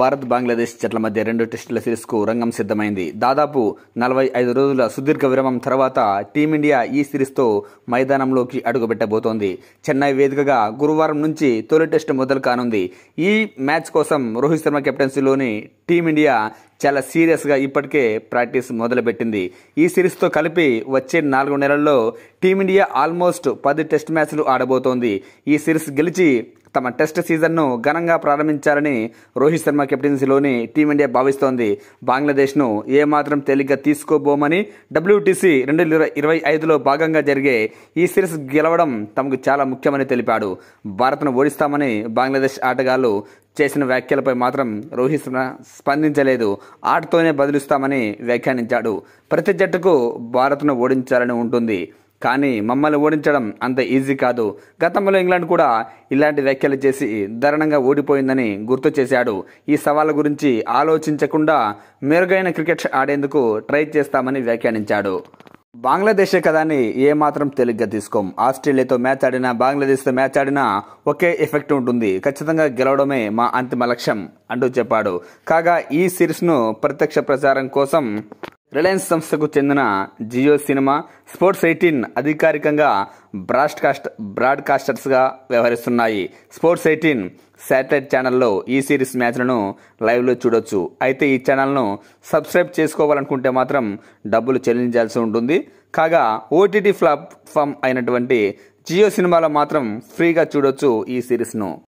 భారత్ బంగ్లాదేశ్ జట్ల మధ్య రెండు టెస్టుల సిరీస్కు రంగం సిద్ధమైంది దాదాపు నలభై ఐదు రోజుల సుదీర్ఘ విరామం తర్వాత టీమిండియా ఈ సిరీస్తో మైదానంలోకి అడుగుపెట్టబోతోంది చెన్నై వేదికగా గురువారం నుంచి తొలి టెస్టు మొదలు కానుంది ఈ మ్యాచ్ కోసం రోహిత్ శర్మ కెప్టెన్సీలోని టీమిండియా చాలా సీరియస్గా ఇప్పటికే ప్రాక్టీస్ మొదలుపెట్టింది ఈ సిరీస్తో కలిపి వచ్చే నాలుగు నెలల్లో టీమిండియా ఆల్మోస్ట్ పది టెస్ట్ మ్యాచ్లు ఆడబోతోంది ఈ సిరీస్ గెలిచి తమ టెస్ట్ సీజన్ను ఘనంగా ప్రారంభించాలని రోహిత్ శర్మ కెప్టెన్సీలోని టీమిండియా భావిస్తోంది బంగ్లాదేశ్ను ఏమాత్రం తేలిగ్గా తీసుకోబోమని డబ్ల్యూటీసీ రెండు ఇరవై ఐదులో భాగంగా జరిగే ఈ సిరీస్ గెలవడం తమకు చాలా ముఖ్యమని తెలిపాడు భారత్ను ఓడిస్తామని బంగ్లాదేశ్ ఆటగాళ్లు చేసిన వ్యాఖ్యలపై మాత్రం రోహిత్ శర్మ స్పందించలేదు ఆటతోనే బదులుస్తామని వ్యాఖ్యానించాడు ప్రతి జట్టుకు భారత్ను ఓడించాలని ఉంటుంది కానీ మమ్మల్ని ఓడించడం అంత ఈజీ కాదు గతంలో ఇంగ్లాండ్ కూడా ఇలాంటి వ్యాఖ్యలు చేసి దారుణంగా ఓడిపోయిందని గుర్తు చేశాడు ఈ సవాళ్ళ గురించి ఆలోచించకుండా మెరుగైన క్రికెట్ ఆడేందుకు ట్రై చేస్తామని వ్యాఖ్యానించాడు బంగ్లాదేశే కదా అని ఏమాత్రం తేలిగ్గా తీసుకోం ఆస్ట్రేలియాతో మ్యాచ్ ఆడినా బంగ్లాదేశ్తో మ్యాచ్ ఆడినా ఒకే ఎఫెక్ట్ ఉంటుంది ఖచ్చితంగా గెలవడమే మా అంతిమ లక్ష్యం అంటూ చెప్పాడు కాగా ఈ సిరీస్ను ప్రత్యక్ష ప్రచారం కోసం రిలయన్స్ సంస్థకు చెందిన జియో సినిమా స్పోర్ట్స్ ఎయిటీన్ అధికారికంగా బ్రాడ్కాస్ట్ బ్రాడ్కాస్టర్స్గా వ్యవహరిస్తున్నాయి స్పోర్ట్స్ ఎయిటీన్ శాటిలైట్ ఛానల్లో ఈ సిరీస్ మ్యాచ్లను లైవ్లో చూడొచ్చు అయితే ఈ ఛానల్ను సబ్స్క్రైబ్ చేసుకోవాలనుకుంటే మాత్రం డబ్బులు చెల్లించాల్సి ఉంటుంది కాగా ఓటీటీ ప్లాట్ఫామ్ అయినటువంటి జియో సినిమాలో మాత్రం ఫ్రీగా చూడొచ్చు ఈ సిరీస్ను